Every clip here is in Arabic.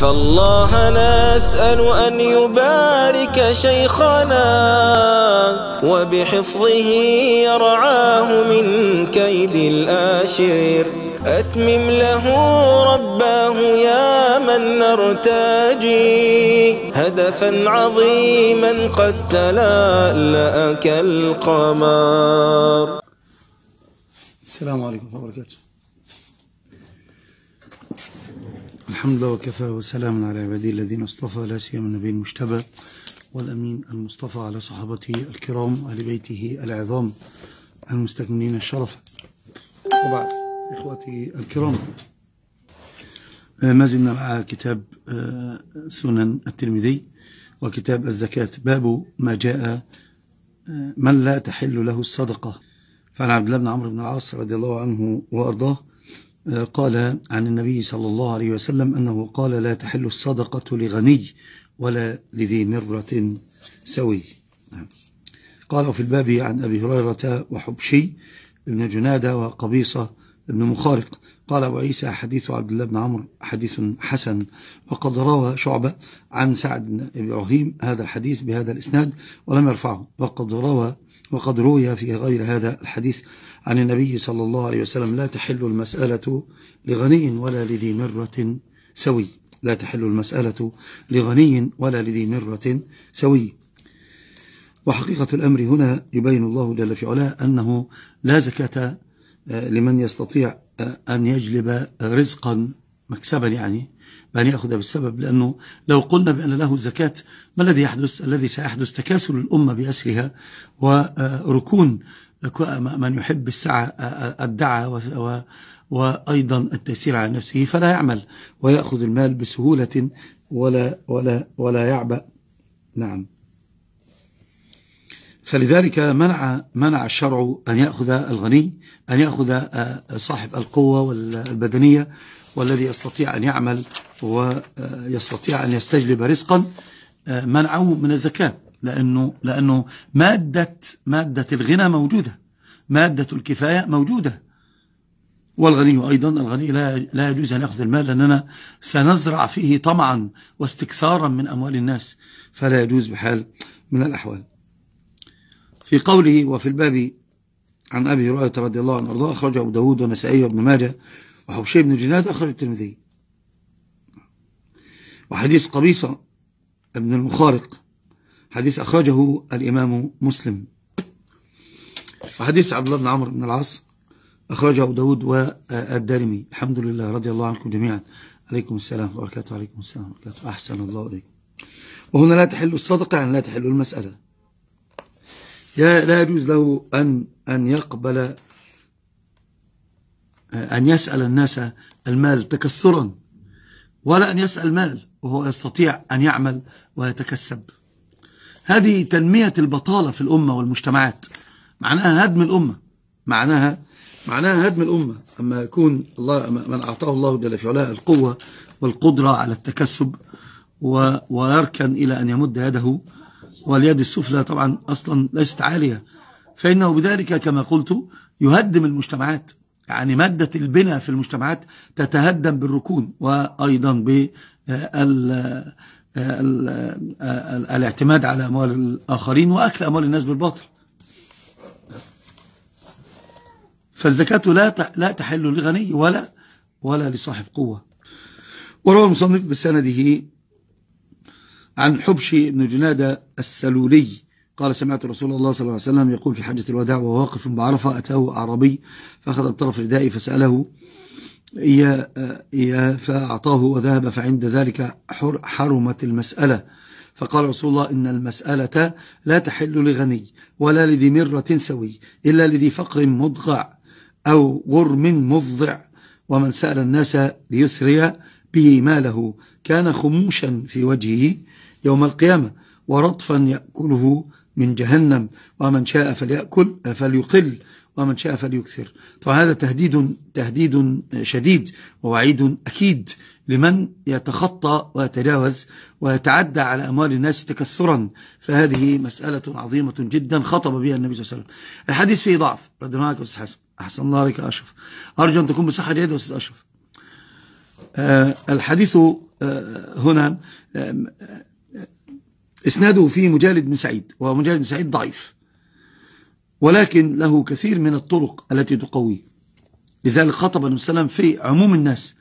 فالله نسأل أن يبارك شيخنا وبحفظه يرعاه من كيد الآشر أتمم له رباه يا من نرتجي هدفا عظيما قد تلألأ كالقمر السلام عليكم ورحمة الله وبركاته الحمد لله وكفى وسلام على عباده الذين اصطفى لا سيما النبي المجتبى والأمين المصطفى على صحابته الكرام وآل بيته العظام المستكملين الشرف وبعد إخوتي الكرام آه، ما زلنا مع كتاب آه، سنن الترمذي وكتاب الزكاة باب ما جاء آه، من لا تحل له الصدقة فعن عبد الله بن عمرو بن العاص رضي الله عنه وأرضاه قال عن النبي صلى الله عليه وسلم أنه قال لا تحل الصدقة لغني ولا لذي مرة سوي قال في الباب عن أبي هريرة وحبشي بن جنادة وقبيصة بن مخارق قال أبو عيسى حديث عبد الله بن عمرو حديث حسن وقد روى شعبة عن سعد بن إبراهيم هذا الحديث بهذا الإسناد ولم يرفعه وقد روى وقد روي في غير هذا الحديث عن النبي صلى الله عليه وسلم لا تحل المسألة لغني ولا لذي مرة سوي لا تحل المسألة لغني ولا لذي مرة سوي وحقيقة الأمر هنا يبين الله جل في علاه أنه لا زكاة آه، لمن يستطيع أن يجلب رزقا مكسبا يعني بأن يأخذ بالسبب لأنه لو قلنا بأن له زكاة ما الذي يحدث الذي سيحدث تكاسل الأمة بأسرها وركون من يحب السعة الدعى وأيضا التيسير على نفسه فلا يعمل ويأخذ المال بسهولة ولا, ولا, ولا يعبأ نعم فلذلك منع منع الشرع أن يأخذ الغني أن يأخذ آه، صاحب القوة والبدنية والذي يستطيع أن يعمل ويستطيع آه، أن يستجلب رزقا آه، منعه من الزكاة لأنه, لأنه مادة, مادة الغنى موجودة مادة الكفاية موجودة والغني أيضا الغني لا لا يجوز أن يأخذ المال لأننا سنزرع فيه طمعا واستكثارا من أموال الناس فلا يجوز بحال من الأحوال في قوله وفي الباب عن أبي هريرة رضي الله عنه وارضاه أخرجه أبو داود ونسائي وابن ماجه وحبشي بن جناد أخرج الترمذي وحديث قبيصة ابن المخارق حديث أخرجه الإمام مسلم وحديث عبد الله بن عمرو بن العاص أخرجه أبو داود والدارمي الحمد لله رضي الله عنكم جميعا عليكم السلام وبركاته عليكم السلام وبركاته أحسن الله إليكم وهنا لا تحل الصدقة يعني لا تحل المسألة لا يجوز له أن أن يقبل أن يسأل الناس المال تكسرا ولا أن يسأل مال وهو يستطيع أن يعمل ويتكسب هذه تنمية البطالة في الأمة والمجتمعات معناها هدم الأمة معناها معناها هدم الأمة أما يكون الله من أعطاه الله جل في علاه القوة والقدرة على التكسب ويركن إلى أن يمد يده واليد السفلى طبعا أصلا ليست عالية فإنه بذلك كما قلت يهدم المجتمعات يعني مادة البناء في المجتمعات تتهدم بالركون وأيضا بال الاعتماد على أموال الآخرين وأكل أموال الناس بالباطل فالزكاة لا لا تحل لغني ولا ولا لصاحب قوة وروى المصنف بسنده عن حبش بن جنادة السلولي قال سمعت رسول الله صلى الله عليه وسلم يقول في حجة الوداع وهو واقف بعرفة أتاه أعرابي فأخذ بطرف ردائي فسأله يا يا فأعطاه وذهب فعند ذلك حرمت المسألة فقال رسول الله إن المسألة لا تحل لغني ولا لذي مرة سوي إلا لذي فقر مضغع أو غرم مفضع ومن سأل الناس ليثري به ماله كان خموشا في وجهه يوم القيامة ورطفا يأكله من جهنم ومن شاء فليأكل فليقل ومن شاء فليكثر طبعا هذا تهديد تهديد شديد ووعيد أكيد لمن يتخطى ويتجاوز ويتعدى على أموال الناس تكسرا فهذه مسألة عظيمة جدا خطب بها النبي صلى الله عليه وسلم الحديث فيه ضعف رد معك أستاذ حسن أحسن الله عليك أشرف أرجو أن تكون بصحة جيدة أستاذ أشرف آه، الحديث آه، هنا آه، إسناده في مجالد بن سعيد ومجالد بن سعيد ضعيف ولكن له كثير من الطرق التي تقويه لذلك خطب النبي صلى الله عليه وسلم في عموم الناس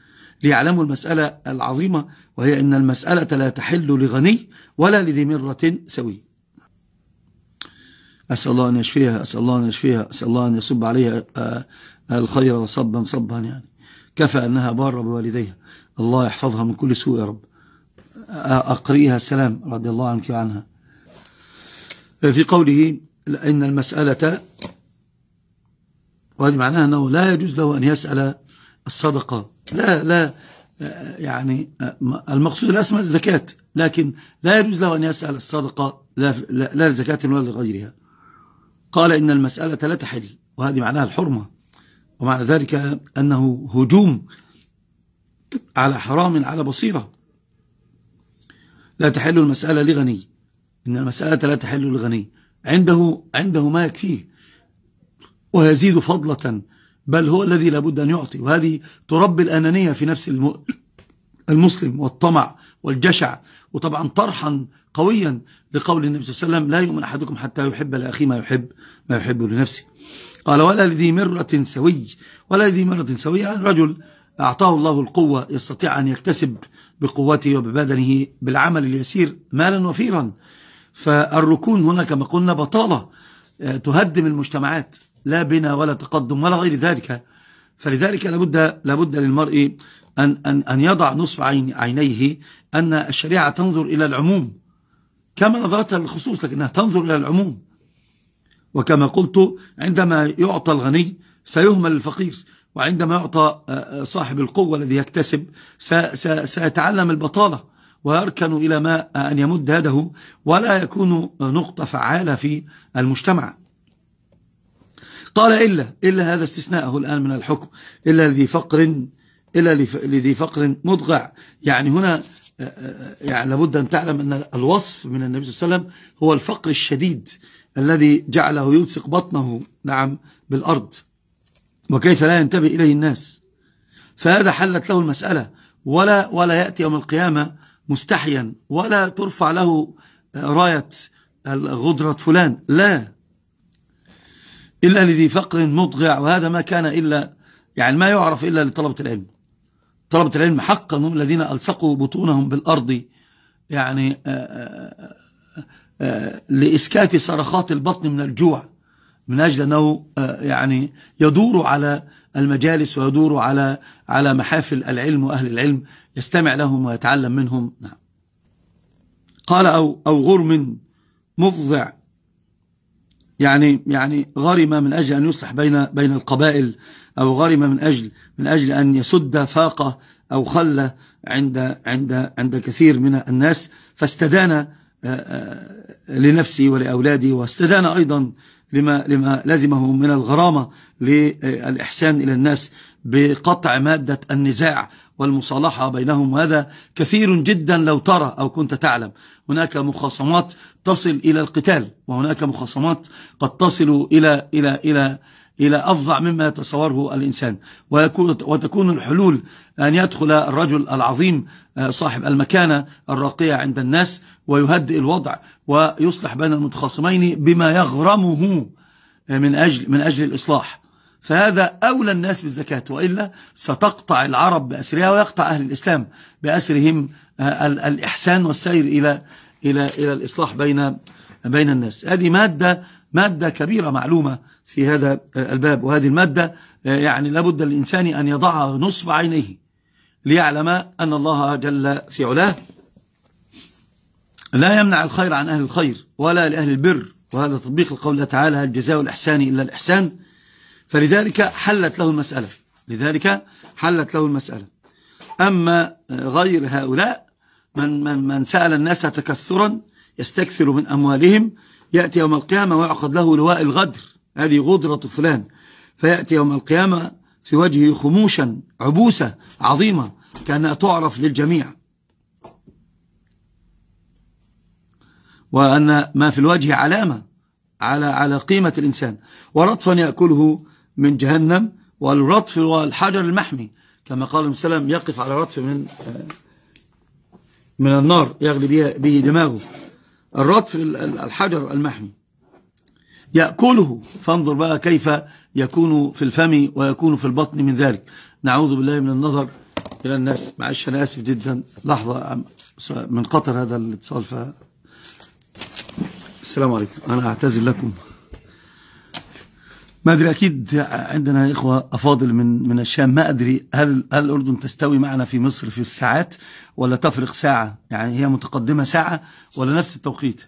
ليعلموا المسألة العظيمة وهي أن المسألة لا تحل لغني ولا لذي مرة سوي أسأل الله أن يشفيها أسأل الله أن يشفيها أسأل الله أن يصب عليها آه، الخير وصبا صبا يعني كفى أنها بارة بوالديها الله يحفظها من كل سوء يا رب أقرئها السلام رضي الله عنك عنها في قوله إن المسألة وهذه معناها أنه لا يجوز له أن يسأل الصدقة لا لا يعني المقصود الأسمى الزكاة لكن لا يجوز له أن يسأل الصدقة لا, لا, لا لزكاة ولا لغيرها قال إن المسألة لا تحل وهذه معناها الحرمة ومعنى ذلك أنه هجوم على حرام على بصيرة لا تحل المسألة لغني إن المسألة لا تحل لغني عنده عنده ما يكفيه ويزيد فضلة بل هو الذي لابد أن يعطي وهذه تربي الأنانية في نفس المسلم والطمع والجشع وطبعا طرحا قويا لقول النبي صلى الله عليه وسلم لا يؤمن أحدكم حتى يحب لأخيه ما يحب ما يحب لنفسه قال ولا لذي مرة سوي ولا لذي مرة سوي يعني رجل أعطاه الله القوة يستطيع أن يكتسب بقوته وببدنه بالعمل اليسير مالا وفيرا فالركون هنا كما قلنا بطالة آه، تهدم المجتمعات لا بنا ولا تقدم ولا غير ذلك فلذلك لابد, لابد للمرء أن, أن, أن يضع نصف عين عينيه أن الشريعة تنظر إلى العموم كما نظرتها للخصوص لكنها تنظر إلى العموم وكما قلت عندما يعطى الغني سيهمل الفقير وعندما يعطى آه، آه، صاحب القوة الذي يكتسب سيتعلم البطالة ويركن إلى ما آه، أن يمد يده ولا يكون نقطة فعالة في المجتمع قال إلا إلا هذا استثناءه الآن من الحكم إلا لذي فقر إلا لذي فقر مضغع يعني هنا يعني لابد أن تعلم أن الوصف من النبي صلى الله عليه وسلم هو الفقر الشديد الذي جعله يلصق بطنه نعم بالأرض وكيف لا ينتبه إليه الناس فهذا حلت له المسألة ولا ولا يأتي يوم القيامة مستحيا ولا ترفع له آه، راية غدرة فلان لا إلا لذي فقر مضغع وهذا ما كان إلا يعني ما يعرف إلا لطلبة العلم طلبة العلم حقا هم الذين ألصقوا بطونهم بالأرض يعني آآ آه، آآ آه، لإسكات صرخات البطن من الجوع من أجل أنه آه، يعني يدور على المجالس ويدور على على محافل العلم وأهل العلم يستمع لهم ويتعلم منهم نعم قال أو, أو غرم مفضع يعني يعني غرم من أجل أن يصلح بين بين القبائل أو غرم من أجل من أجل أن يسد فاقة أو خلة عند عند عند كثير من الناس فاستدان آه، آه، لنفسي ولأولادي واستدان أيضا لما, لما لزمه من الغرامة للإحسان إلى الناس بقطع مادة النزاع والمصالحة بينهم وهذا كثير جدا لو ترى أو كنت تعلم هناك مخاصمات تصل إلى القتال وهناك مخاصمات قد تصل إلى, إلى, إلى, إلى أفظع مما يتصوره الإنسان ويكون وتكون الحلول أن يدخل الرجل العظيم آه، صاحب المكانة الراقية عند الناس ويهدئ الوضع ويصلح بين المتخاصمين بما يغرمه من أجل, من أجل الإصلاح فهذا أولى الناس بالزكاة وإلا ستقطع العرب بأسرها ويقطع أهل الإسلام بأسرهم آه، الإحسان والسير إلى, إلى, إلى الإصلاح بين, بين الناس هذه مادة, مادة كبيرة معلومة في هذا الباب وهذه المادة آه، يعني لابد للإنسان أن يضعها نصب عينيه ليعلم أن الله جل في علاه لا يمنع الخير عن أهل الخير ولا لأهل البر وهذا تطبيق القول تعالى هل جزاء الإحسان إلا الإحسان فلذلك حلت له المسألة لذلك حلت له المسألة أما غير هؤلاء من, من, من سأل الناس تكثرا يستكثر من أموالهم يأتي يوم القيامة ويعقد له لواء الغدر هذه غدرة فلان فيأتي يوم القيامة في وجهه خموشا عبوسة عظيمة كأنها تعرف للجميع وأن ما في الوجه علامة على على قيمة الإنسان ورطفا يأكله من جهنم والرطف والحجر المحمي كما قال وسلم يقف على رطف من من النار يغلي به دماغه الرطف الحجر المحمي يأكله فانظر بقى كيف يكون في الفم ويكون في البطن من ذلك نعوذ بالله من النظر إلى الناس معلش أنا آسف جدا لحظة من قطر هذا الاتصال ف السلام عليكم أنا أعتذر لكم ما أدري أكيد عندنا إخوة أفاضل من من الشام ما أدري هل هل الأردن تستوي معنا في مصر في الساعات ولا تفرق ساعة يعني هي متقدمة ساعة ولا نفس التوقيت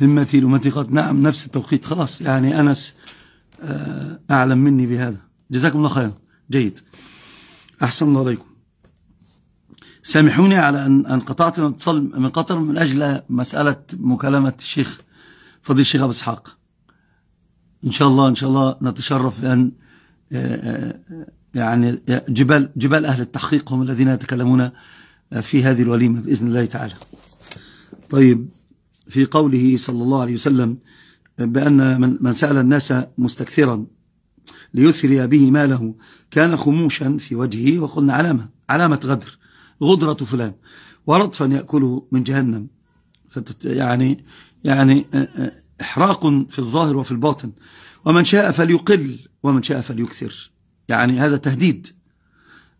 همتي لأمتي قد نعم نفس التوقيت خلاص يعني أنس آه، أعلم مني بهذا جزاكم الله خيرا جيد أحسن الله عليكم سامحوني على أن انقطعت قطعت الاتصال من قطر من أجل مسألة مكالمة الشيخ فضيل الشيخ أبو إسحاق إن شاء الله إن شاء الله نتشرف بأن آه، آه، يعني آه، جبال جبال أهل التحقيق هم الذين يتكلمون في هذه الوليمة بإذن الله تعالى طيب في قوله صلى الله عليه وسلم بأن من, من سأل الناس مستكثرا ليثري به ماله كان خموشا في وجهه وقلنا علامة علامة غدر غدرة فلان ورطفا يأكله من جهنم يعني يعني آه، آه، إحراق في الظاهر وفي الباطن ومن شاء فليقل ومن شاء فليكثر يعني هذا تهديد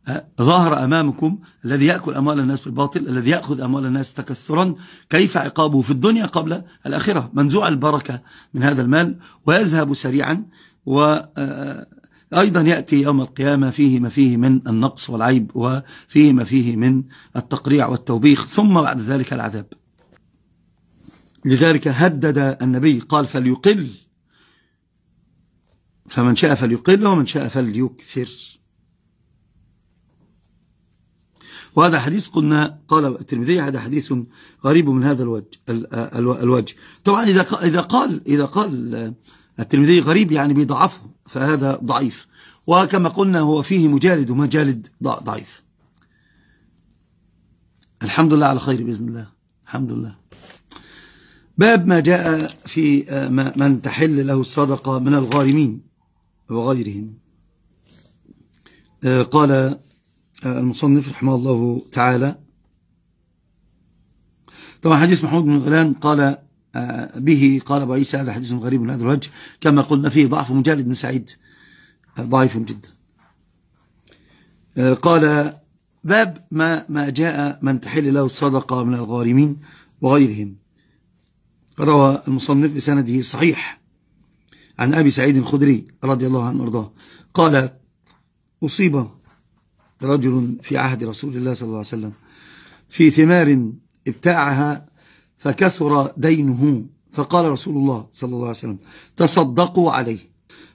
آه، ظهر أمامكم الذي يأكل أموال الناس بالباطل الذي يأخذ أموال الناس تكثرا كيف عقابه في الدنيا قبل الآخرة منزوع البركة من هذا المال ويذهب سريعا و أيضا يأتي يوم القيامة فيه ما فيه من النقص والعيب وفيه ما فيه من التقريع والتوبيخ ثم بعد ذلك العذاب لذلك هدد النبي قال فليقل فمن شاء فليقل ومن شاء فليكثر وهذا حديث قلنا قال الترمذي هذا حديث غريب من هذا الوجه الوجه طبعا إذا قال إذا قال, إذا قال الترمذي غريب يعني بيضعفه فهذا ضعيف وكما قلنا هو فيه مجالد ومجالد ضعيف الحمد لله على خير بإذن الله الحمد لله باب ما جاء في آه، من تحل له الصدقة من الغارمين وغيرهم آه، قال آه، المصنف رحمه الله تعالى طبعا حديث محمود بن غلان قال آه، به قال أبو عيسى هذا حديث غريب من هذا الوجه كما قلنا فيه ضعف مجالد بن سعيد ضعيف جدا آه، قال باب ما ما جاء من تحل له الصدقة من الغارمين وغيرهم روى المصنف بسنده صحيح عن أبي سعيد الخدري رضي الله عنه وارضاه قال أصيب رجل في عهد رسول الله صلى الله عليه وسلم في ثمار ابتاعها فكثر دينه فقال رسول الله صلى الله عليه وسلم تصدقوا عليه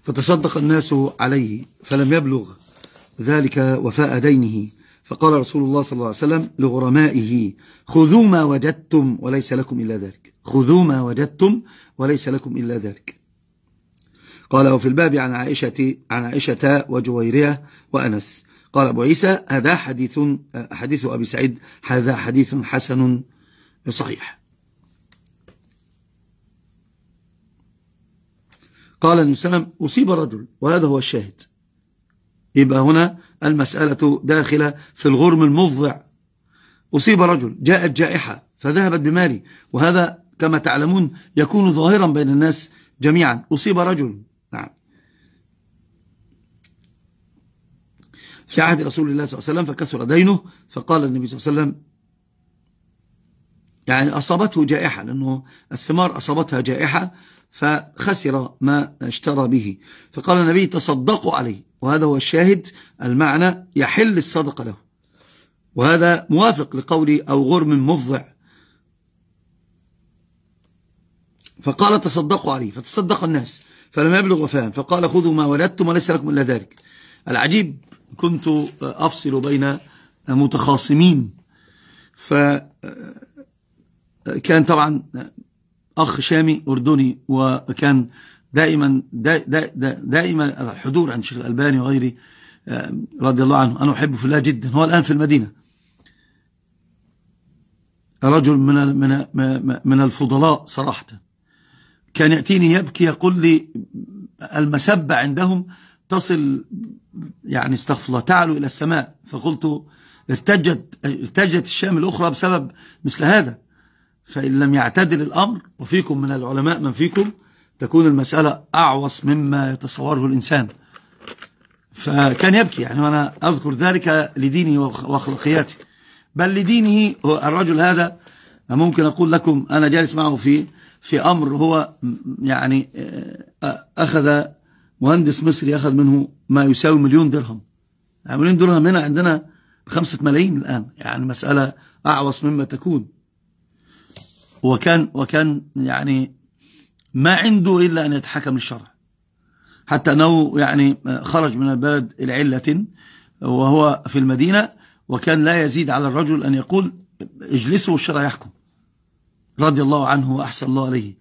فتصدق الناس عليه فلم يبلغ ذلك وفاء دينه فقال رسول الله صلى الله عليه وسلم لغرمائه خذوا ما وجدتم وليس لكم إلا ذلك خذوا ما وجدتم وليس لكم إلا ذلك قال وفي الباب عن عائشة, عن عائشة وجويرية وأنس قال أبو عيسى هذا حديث حديث أبي سعيد هذا حديث حسن صحيح قال النبي صلى الله عليه وسلم أصيب رجل وهذا هو الشاهد يبقى هنا المسألة داخلة في الغرم المفضع أصيب رجل جاءت جائحة فذهبت بمالي وهذا كما تعلمون يكون ظاهرا بين الناس جميعا أصيب رجل نعم في عهد رسول الله صلى الله عليه وسلم فكثر دينه فقال النبي صلى الله عليه وسلم يعني أصابته جائحة لأنه الثمار أصابتها جائحة فخسر ما اشترى به فقال النبي تصدقوا عليه وهذا هو الشاهد المعنى يحل الصدقة له وهذا موافق لقولي أو غرم مفضع فقال تصدقوا عليه فتصدق الناس فلم يبلغ وفاهم فقال خذوا ما ولدتم وليس لكم إلا ذلك العجيب كنت أفصل بين متخاصمين فكان طبعا أخ شامي أردني وكان دائما دائما الحضور عن الشيخ الألباني وغيره آه، رضي الله عنه أنا أحبه في الله جدا هو الآن في المدينة رجل من من من الفضلاء صراحة كان يأتيني يبكي يقول لي المسبة عندهم تصل يعني استغفر الله تعلو إلى السماء فقلت ارتجت ارتجت الشام الأخرى بسبب مثل هذا فإن لم يعتدل الأمر وفيكم من العلماء من فيكم تكون المسألة أعوص مما يتصوره الإنسان فكان يبكي يعني وأنا أذكر ذلك لديني وأخلاقياتي بل لدينه الرجل هذا ممكن أقول لكم أنا جالس معه في في أمر هو يعني آه، أخذ مهندس مصري أخذ منه ما يساوي مليون درهم يعني مليون درهم هنا عندنا خمسة ملايين الآن يعني مسألة أعوص مما تكون وكان وكان يعني ما عنده إلا أن يتحكم للشرع حتى أنه يعني خرج من البلد لعلة وهو في المدينة وكان لا يزيد على الرجل أن يقول اجلسوا الشرع يحكم رضي الله عنه وأحسن الله عليه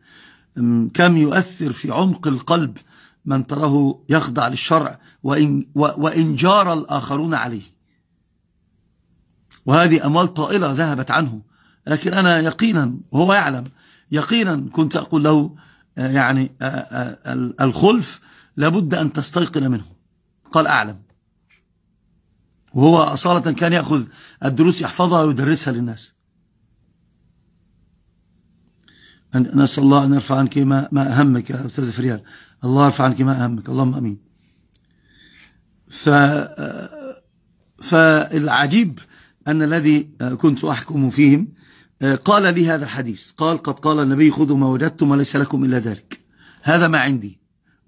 كم يؤثر في عمق القلب من تراه يخضع للشرع وإن, وإن جار الآخرون عليه وهذه أموال طائلة ذهبت عنه لكن أنا يقينا وهو يعلم يقينا كنت أقول له آه، يعني آه، آه، الخلف لابد أن تستيقن منه قال أعلم وهو أصالة كان يأخذ الدروس يحفظها ويدرسها للناس نسأل الله أن يرفع عنك ما, ما أهمك يا أستاذ فريال الله يرفع عنك ما أهمك اللهم أمين ف فالعجيب أن الذي كنت أحكم فيهم قال لي هذا الحديث قال قد قال النبي خذوا ما وجدتم وليس لكم إلا ذلك هذا ما عندي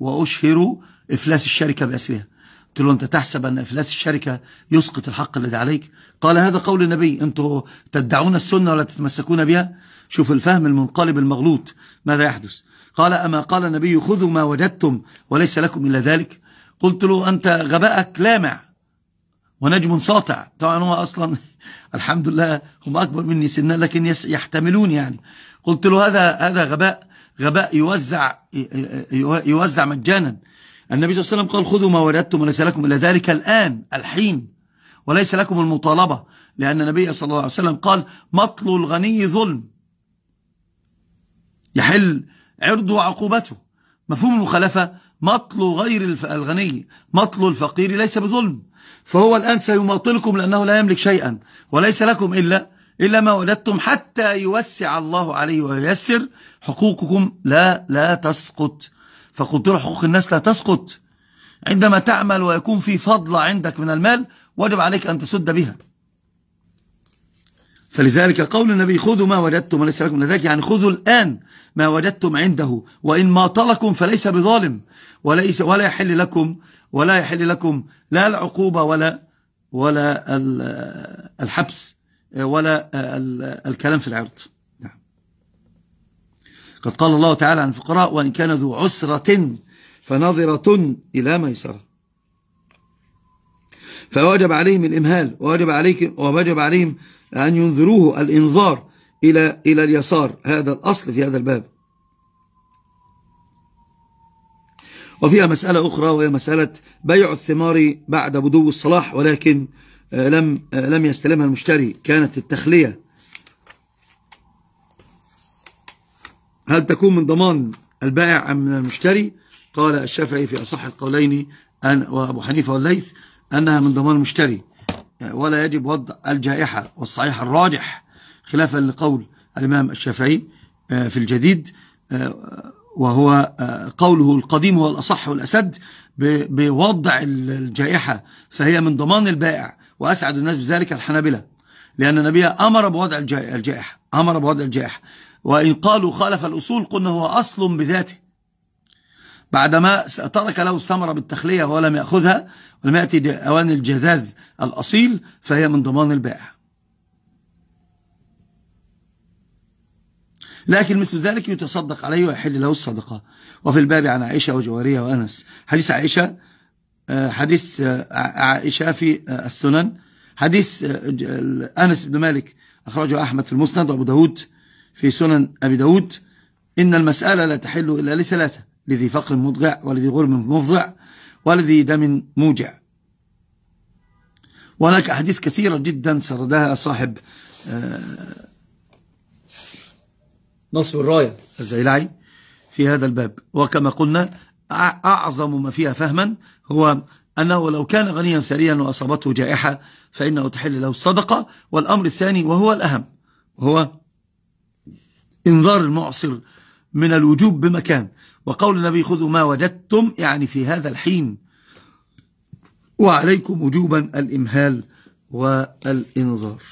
وأشهر إفلاس الشركة بأسرها قلت له أنت تحسب أن إفلاس الشركة يسقط الحق الذي عليك قال هذا قول النبي أنتم تدعون السنة ولا تتمسكون بها شوف الفهم المنقلب المغلوط ماذا يحدث قال أما قال النبي خذوا ما وجدتم وليس لكم إلا ذلك قلت له أنت غباءك لامع ونجم ساطع طبعا هو أصلا الحمد لله هم أكبر مني سنا لكن يحتملون يعني قلت له هذا هذا غباء غباء يوزع يوزع مجانا النبي صلى الله عليه وسلم قال خذوا ما وردتم وليس لكم إلا ذلك الآن الحين وليس لكم المطالبة لأن النبي صلى الله عليه وسلم قال مطل الغني ظلم يحل عرضه وعقوبته مفهوم المخالفة مطل غير الغني مطل الفقير ليس بظلم فهو الآن سيماطلكم لأنه لا يملك شيئا وليس لكم إلا إلا ما ولدتم حتى يوسع الله عليه وييسر حقوقكم لا لا تسقط فقلت حقوق الناس لا تسقط عندما تعمل ويكون في فضل عندك من المال وجب عليك أن تسد بها فلذلك قول النبي خذوا ما وجدتم وليس لكم لذلك يعني خذوا الآن ما وجدتم عنده وإن ماطلكم فليس بظالم وليس ولا يحل لكم ولا يحل لكم لا العقوبة ولا ولا الحبس ولا الكلام في العرض نعم. قد قال الله تعالى عن الفقراء وإن كان ذو عسرة فنظرة إلى ميسرة فوجب عليهم الإمهال ووجب عليهم ووجب عليهم أن ينذروه الإنذار إلى إلى اليسار هذا الأصل في هذا الباب وفيها مسألة أخرى وهي مسألة بيع الثمار بعد بدو الصلاح ولكن آه، لم آه، لم يستلمها المشتري كانت التخلية هل تكون من ضمان البائع أم من المشتري قال الشافعي في أصح القولين أن وأبو حنيفة والليث أنها من ضمان المشتري ولا يجب وضع الجائحة والصحيح الراجح خلافا لقول الإمام الشافعي آه، في الجديد آه، وهو آه، قوله القديم هو الأصح والأسد بوضع الجائحة فهي من ضمان البائع وأسعد الناس بذلك الحنابلة لأن النبي أمر بوضع الجائحة أمر بوضع الجائحة وإن قالوا خالف الأصول قلنا هو أصل بذاته بعدما ترك له الثمرة بالتخلية ولم يأخذها ولم يأتي أوان الجذاذ الأصيل فهي من ضمان البائع لكن مثل ذلك يتصدق عليه ويحل له الصدقة وفي الباب عن عائشة وجوارية وأنس حديث عائشة آه، حديث آه، عائشة في آه، السنن حديث أنس بن مالك أخرجه أحمد في المسند وأبو داود في سنن أبي داود إن المسألة لا تحل إلا لثلاثة لذي فقر مضغع ولذي غرم مفضع ولذي دم موجع وهناك أحاديث كثيرة جدا سردها صاحب آه، نصب الراية الزيلعي في هذا الباب وكما قلنا أعظم ما فيها فهما هو أنه لو كان غنيا ثريا وأصابته جائحة فإنه تحل له الصدقة والأمر الثاني وهو الأهم وهو إنذار المعصر من الوجوب بمكان وقول النبي خذوا ما وجدتم يعني في هذا الحين وعليكم وجوبا الإمهال والإنظار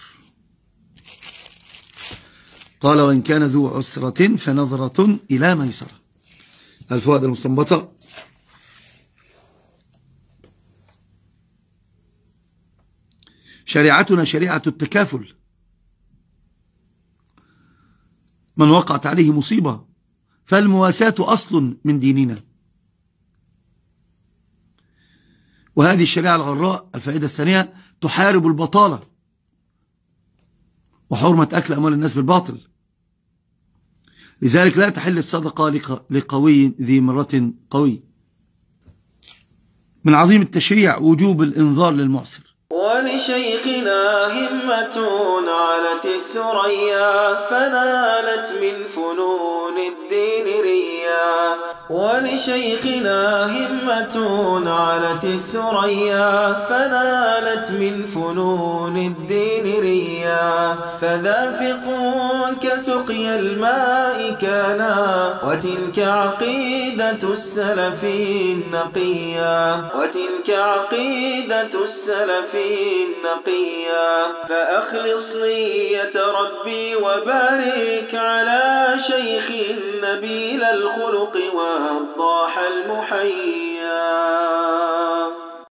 قال وإن كان ذو عسرة فنظرة إلى ميسرة الفوائد المستنبطة شريعتنا شريعة التكافل من وقعت عليه مصيبة فالمواساة أصل من ديننا وهذه الشريعة الغراء الفائدة الثانية تحارب البطالة وحرمة أكل أموال الناس بالباطل لذلك لا تحل الصدقة لقوي ذي مرة قوي من عظيم التشريع وجوب الإنذار للمعسر ولشيخنا همة علت الثريا فنالت من فنون لشيخنا همة علت الثريا فنالت من فنون الدين فذافقون كسقي الماء كانا وتلك عقيدة السلف النقيا وتلك عقيدة السلف النقيا فأخلص لي ربي وبارك على شيخ نبيل الخلق والضاح المحيا